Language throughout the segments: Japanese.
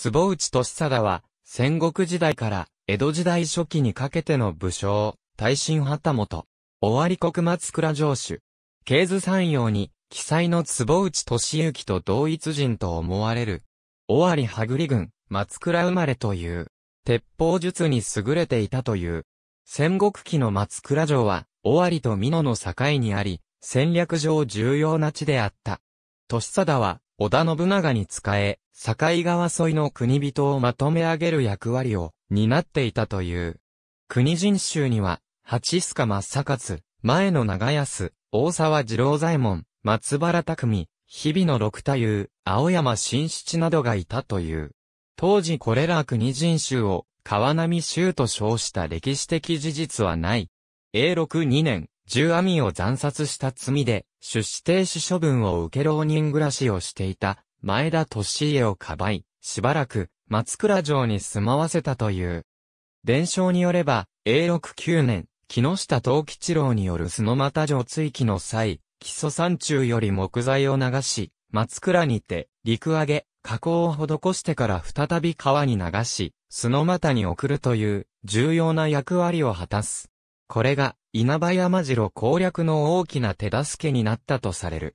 坪内俊貞は、戦国時代から江戸時代初期にかけての武将、大臣旗本、尾張国松倉城主、経図山陽に、記載の坪内俊之と同一人と思われる、尾張羽栗軍、松倉生まれという、鉄砲術に優れていたという、戦国期の松倉城は、尾張と美濃の境にあり、戦略上重要な地であった。俊貞は、織田信長に仕え、境川沿いの国人をまとめ上げる役割を担っていたという。国人衆には、八須賀正勝、前の長安、大沢二郎左衛門、松原匠、日々の六太夫、青山新七などがいたという。当時これら国人衆を川波衆と称した歴史的事実はない。永禄2年、十網を斬殺した罪で、出資停止処分を受け浪人暮らしをしていた、前田利家をかばい、しばらく、松倉城に住まわせたという。伝承によれば、永禄9年、木下東吉郎による砂又城追記の際、基礎山中より木材を流し、松倉にて、陸揚げ、加工を施してから再び川に流し、砂又股に送るという重要な役割を果たす。これが稲葉山城攻略の大きな手助けになったとされる。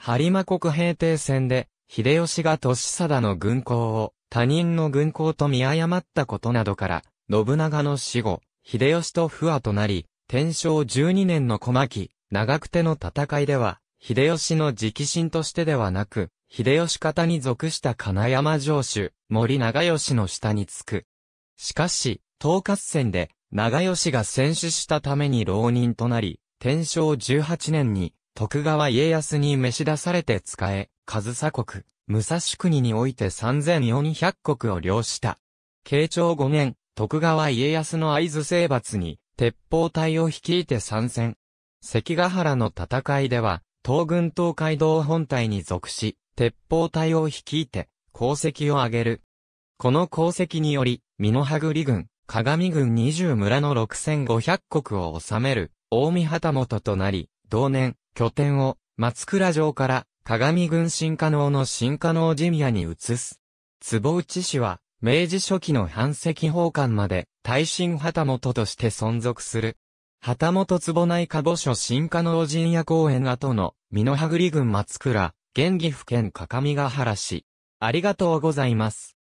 播磨国平定戦で、秀吉が年貞の軍港を他人の軍港と見誤ったことなどから、信長の死後、秀吉と不和となり、天正12年の小牧、長久手の戦いでは、秀吉の直臣としてではなく、秀吉方に属した金山城主、森長吉の下につく。しかし、統括戦で、長吉が戦死したために浪人となり、天正18年に徳川家康に召し出されて仕え、上佐国、武蔵国において3400国を領した。慶長5年、徳川家康の合図征伐に、鉄砲隊を率いて参戦。関ヶ原の戦いでは、東軍東海道本隊に属し、鉄砲隊を率いて、功績を挙げる。この功績により、美濃羽栗軍、鏡郡二十村の六千五百国を治める、大見旗本となり、同年、拠点を、松倉城から、鏡郡新加納の新加納神屋に移す。坪内氏は、明治初期の藩籍奉還まで、大臣旗本として存続する。旗本坪内加母所新加納神屋公園跡の、美濃羽栗郡松倉、現岐阜県鏡ヶ原市。ありがとうございます。